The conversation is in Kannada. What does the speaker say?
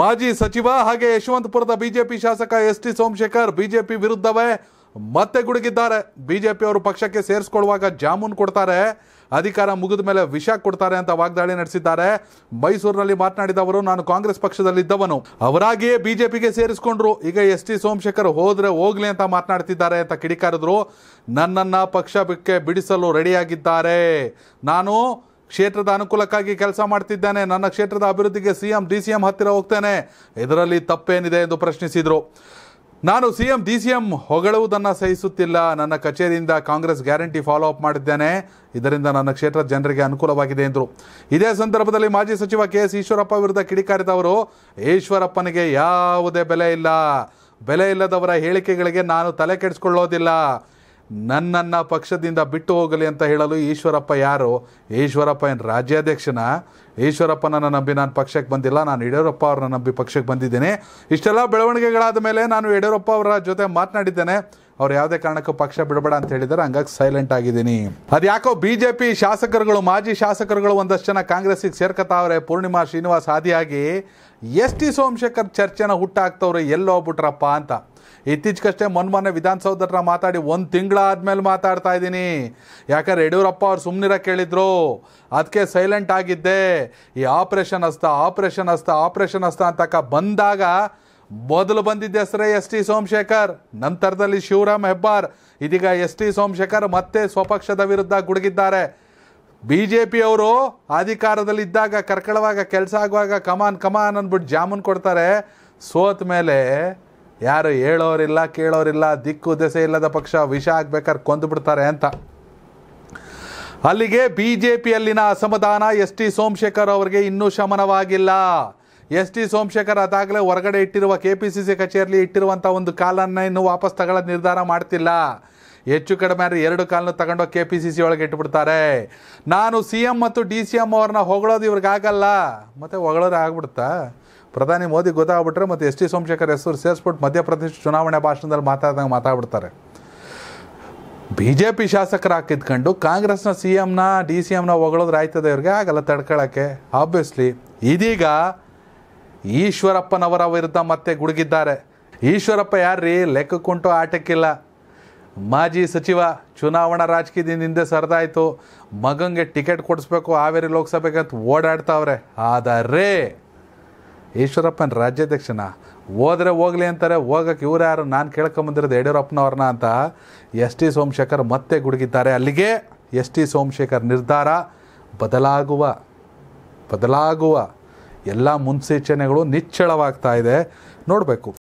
ಮಾಜಿ ಸಚಿವ ಹಾಗೆ ಯಶವಂತಪುರದ ಬಿಜೆಪಿ ಶಾಸಕ ಎಸ್ ಟಿ ಸೋಮಶೇಖರ್ ಬಿಜೆಪಿ ವಿರುದ್ಧವೇ ಮತ್ತೆ ಗುಡುಗಿದ್ದಾರೆ ಬಿಜೆಪಿ ಅವರು ಪಕ್ಷಕ್ಕೆ ಸೇರಿಸ್ಕೊಳ್ಳುವಾಗ ಜಾಮೂನ್ ಕೊಡ್ತಾರೆ ಅಧಿಕಾರ ಮುಗಿದ ಮೇಲೆ ವಿಷ ಕೊಡ್ತಾರೆ ಅಂತ ವಾಗ್ದಾಳಿ ನಡೆಸಿದ್ದಾರೆ ಮೈಸೂರಿನಲ್ಲಿ ಮಾತನಾಡಿದ ಅವರು ನಾನು ಕಾಂಗ್ರೆಸ್ ಪಕ್ಷದಲ್ಲಿ ಇದ್ದವನು ಅವರಾಗಿಯೇ ಬಿಜೆಪಿಗೆ ಸೇರಿಸಿಕೊಂಡ್ರು ಈಗ ಎಸ್ ಟಿ ಸೋಮಶೇಖರ್ ಹೋದ್ರೆ ಹೋಗ್ಲಿ ಅಂತ ಮಾತನಾಡ್ತಿದ್ದಾರೆ ಅಂತ ಕಿಡಿಕಾರಿದ್ರು ನನ್ನನ್ನ ಪಕ್ಷಕ್ಕೆ ಬಿಡಿಸಲು ರೆಡಿಯಾಗಿದ್ದಾರೆ ನಾನು ಕ್ಷೇತ್ರದ ಅನುಕೂಲಕ್ಕಾಗಿ ಕೆಲಸ ಮಾಡ್ತಿದ್ದೇನೆ ನನ್ನ ಕ್ಷೇತ್ರದ ಅಭಿವೃದ್ಧಿಗೆ ಸಿಎಂ ಡಿ ಸಿ ಎಂ ಹತ್ತಿರ ಹೋಗ್ತೇನೆ ಇದರಲ್ಲಿ ತಪ್ಪೇನಿದೆ ಎಂದು ಪ್ರಶ್ನಿಸಿದರು ನಾನು ಸಿಎಂ ಡಿ ಸಿ ಎಂ ಹೊಗಳುವುದನ್ನು ಸಹಿಸುತ್ತಿಲ್ಲ ನನ್ನ ಕಚೇರಿಯಿಂದ ಕಾಂಗ್ರೆಸ್ ಗ್ಯಾರಂಟಿ ಫಾಲೋ ಅಪ್ ಮಾಡಿದ್ದೇನೆ ಇದರಿಂದ ನನ್ನ ಕ್ಷೇತ್ರದ ಜನರಿಗೆ ಅನುಕೂಲವಾಗಿದೆ ಎಂದರು ಇದೇ ಸಂದರ್ಭದಲ್ಲಿ ಮಾಜಿ ಸಚಿವ ಕೆ ಎಸ್ ಈಶ್ವರಪ್ಪ ವಿರುದ್ಧ ಕಿಡಿಕಾರಿದವರು ಈಶ್ವರಪ್ಪನಿಗೆ ಯಾವುದೇ ಬೆಲೆ ಇಲ್ಲ ಬೆಲೆ ಇಲ್ಲದವರ ಹೇಳಿಕೆಗಳಿಗೆ ನಾನು ತಲೆ ಕೆಡಿಸ್ಕೊಳ್ಳೋದಿಲ್ಲ ನನ್ನನ್ನು ಪಕ್ಷದಿಂದ ಬಿಟ್ಟು ಹೋಗಲಿ ಅಂತ ಹೇಳಲು ಈಶ್ವರಪ್ಪ ಯಾರು ಈಶ್ವರಪ್ಪ ಏನು ರಾಜ್ಯಾಧ್ಯಕ್ಷನ ಈಶ್ವರಪ್ಪನನ್ನು ನಂಬಿ ನಾನು ಪಕ್ಷಕ್ಕೆ ಬಂದಿಲ್ಲ ನಾನು ಯಡಿಯೂರಪ್ಪ ಅವ್ರನ್ನ ನಂಬಿ ಪಕ್ಷಕ್ಕೆ ಬಂದಿದ್ದೇನೆ ಇಷ್ಟೆಲ್ಲ ಬೆಳವಣಿಗೆಗಳಾದ ಮೇಲೆ ನಾನು ಯಡಿಯೂರಪ್ಪ ಅವರ ಜೊತೆ ಮಾತನಾಡಿದ್ದೇನೆ ಅವ್ರು ಯಾವುದೇ ಕಾರಣಕ್ಕೂ ಪಕ್ಷ ಬಿಡಬೇಡ ಅಂತ ಹೇಳಿದ್ದಾರೆ ಹಂಗಾಗಿ ಸೈಲೆಂಟ್ ಆಗಿದ್ದೀನಿ ಅದ್ಯಾಕೋ ಬಿಜೆಪಿ ಶಾಸಕರುಗಳು ಮಾಜಿ ಶಾಸಕರುಗಳು ಒಂದಷ್ಟು ಜನ ಕಾಂಗ್ರೆಸ್ಸಿಗೆ ಸೇರ್ಕತಾವ್ರೆ ಪೂರ್ಣಿಮಾ ಶ್ರೀನಿವಾಸ್ ಆದಿಯಾಗಿ ಎಸ್ ಟಿ ಸೋಮಶೇಖರ್ ಚರ್ಚೆನ ಹುಟ್ಟಾಕ್ತವ್ರೆ ಎಲ್ಲೋಗ್ಬಿಟ್ರಪ್ಪ ಅಂತ ಇತ್ತೀಚೆಗಷ್ಟೇ ಮೊನ್ನೆ ವಿಧಾನಸೌಧ ಮಾತಾಡಿ ಒಂದು ತಿಂಗಳಾದ್ಮೇಲೆ ಮಾತಾಡ್ತಾ ಇದ್ದೀನಿ ಯಾಕಂದ್ರೆ ಯಡಿಯೂರಪ್ಪ ಅವ್ರು ಸುಮ್ಮನಿರ ಕೇಳಿದ್ರು ಅದಕ್ಕೆ ಸೈಲೆಂಟ್ ಆಗಿದ್ದೆ ಈ ಆಪ್ರೇಷನ್ ಹಸ್ತ ಆಪ್ರೇಷನ್ ಹಸ್ತ ಆಪ್ರೇಷನ್ ಹಸ್ತ ಅಂತಕ್ಕ ಬಂದಾಗ ಮೊದಲು ಬಂದಿದ್ದ ಹೆಸರೇ ಎಸ್ ಟಿ ಸೋಮಶೇಖರ್ ನಂತರದಲ್ಲಿ ಶಿವರಾಮ್ ಹೆಬ್ಬಾರ್ ಇದೀಗ ಎಸ್ ಟಿ ಸೋಮಶೇಖರ್ ಮತ್ತೆ ಸ್ವಪಕ್ಷದ ವಿರುದ್ಧ ಗುಡುಗಿದ್ದಾರೆ ಬಿ ಜೆ ಪಿಯವರು ಅಧಿಕಾರದಲ್ಲಿದ್ದಾಗ ಕರ್ಕಳವಾಗ ಕೆಲಸ ಆಗುವಾಗ ಕಮಾನ್ ಕಮಾನ್ ಅಂದ್ಬಿಟ್ಟು ಜಾಮೂನ್ ಕೊಡ್ತಾರೆ ಸೋತ ಮೇಲೆ ಯಾರು ಹೇಳೋರಿಲ್ಲ ಕೇಳೋರಿಲ್ಲ ದಿಕ್ಕು ದೆಸೆ ಇಲ್ಲದ ಪಕ್ಷ ವಿಷ ಆಗ್ಬೇಕಾದ್ರೆ ಕೊಂದು ಅಂತ ಅಲ್ಲಿಗೆ ಬಿ ಜೆ ಪಿಯಲ್ಲಿನ ಅಸಮಾಧಾನ ಎಸ್ ಟಿ ಸೋಮಶೇಖರ್ ಅವರಿಗೆ ಇನ್ನೂ ಶಮನವಾಗಿಲ್ಲ ಎಸ್ ಟಿ ಸೋಮಶೇಖರ್ ಅದಾಗಲೇ ಹೊರಗಡೆ ಇಟ್ಟಿರುವ ಕೆ ಪಿ ಸಿ ಸಿ ಕಚೇರಿಯಲ್ಲಿ ಇಟ್ಟಿರುವಂಥ ಒಂದು ಕಾಲನ್ನು ಇನ್ನೂ ವಾಪಸ್ ತಗೊಳ್ಳೋದು ನಿರ್ಧಾರ ಮಾಡ್ತಿಲ್ಲ ಹೆಚ್ಚು ಕಡಿಮೆ ಆದರೆ ಎರಡು ಕಾಲನ್ನು ತಗೊಂಡು ಕೆ ಪಿ ಸಿ ಸಿ ಒಳಗೆ ಇಟ್ಬಿಡ್ತಾರೆ ನಾನು ಸಿ ಎಮ್ ಮತ್ತು ಡಿ ಸಿ ಎಮ್ ಅವ್ರನ್ನ ಹೊಗಳೋದು ಇವ್ರಿಗಾಗಲ್ಲ ಮತ್ತು ಹೊಗಳೋರು ಆಗ್ಬಿಡ್ತಾ ಪ್ರಧಾನಿ ಮೋದಿ ಗೊತ್ತಾಗ್ಬಿಟ್ರೆ ಮತ್ತು ಎಸ್ ಟಿ ಸೋಮಶೇಖರ್ ಹೆಸರು ಸೇರಿಸ್ಬಿಟ್ಟು ಮಧ್ಯಪ್ರದೇಶ ಚುನಾವಣೆ ಭಾಷಣದಲ್ಲಿ ಮಾತಾಡ್ದಂಗೆ ಮಾತಾಡ್ಬಿಡ್ತಾರೆ ಬಿ ಜೆ ಪಿ ಹಾಕಿದ್ಕೊಂಡು ಕಾಂಗ್ರೆಸ್ನ ಸಿ ಎಮ್ನ ಡಿ ಸಿ ಎಮ್ನ ಹೊಗಳೋದ್ರೆ ಆಯ್ತದೆ ಇವ್ರಿಗೆ ಆಗಲ್ಲ ತಡ್ಕೊಳ್ಳೋಕ್ಕೆ ಆಬ್ವಿಯಸ್ಲಿ ಇದೀಗ ಈಶ್ವರಪ್ಪನವರ ವಿರುದ್ಧ ಮತ್ತೆ ಗುಡುಗಿದ್ದಾರೆ ಈಶ್ವರಪ್ಪ ಯಾರ್ರೀ ಲೆಕ್ಕಕ್ಕುಂಟು ಆಟಕ್ಕಿಲ್ಲ ಮಾಜಿ ಸಚಿವ ಚುನಾವಣಾ ರಾಜಕೀಯದಿಂದ ಹಿಂದೆ ಸರಿದಾಯಿತು ಮಗಂಗೆ ಟಿಕೆಟ್ ಕೊಡಿಸ್ಬೇಕು ಹಾವೇರಿ ಅಂತ ಓಡಾಡ್ತಾವ್ರೆ ಆದರೆ ಈಶ್ವರಪ್ಪನ ರಾಜ್ಯಾಧ್ಯಕ್ಷನ ಹೋದರೆ ಹೋಗಲಿ ಅಂತಾರೆ ಹೋಗಕ್ಕೆ ಇವ್ರು ಯಾರು ನಾನು ಕೇಳ್ಕೊಂಬಂದಿರೋದು ಯಡಿಯೂರಪ್ಪನವ್ರನ್ನ ಅಂತ ಎಸ್ ಟಿ ಸೋಮಶೇಖರ್ ಮತ್ತೆ ಗುಡುಗಿದ್ದಾರೆ ಅಲ್ಲಿಗೆ ಎಸ್ ಟಿ ಸೋಮಶೇಖರ್ ನಿರ್ಧಾರ ಬದಲಾಗುವ ಬದಲಾಗುವ ಎಲ್ಲ ಮುನ್ಸೂಚನೆಗಳು ನಿಚ್ಚಳವಾಗ್ತಾ ಇದೆ ನೋಡಬೇಕು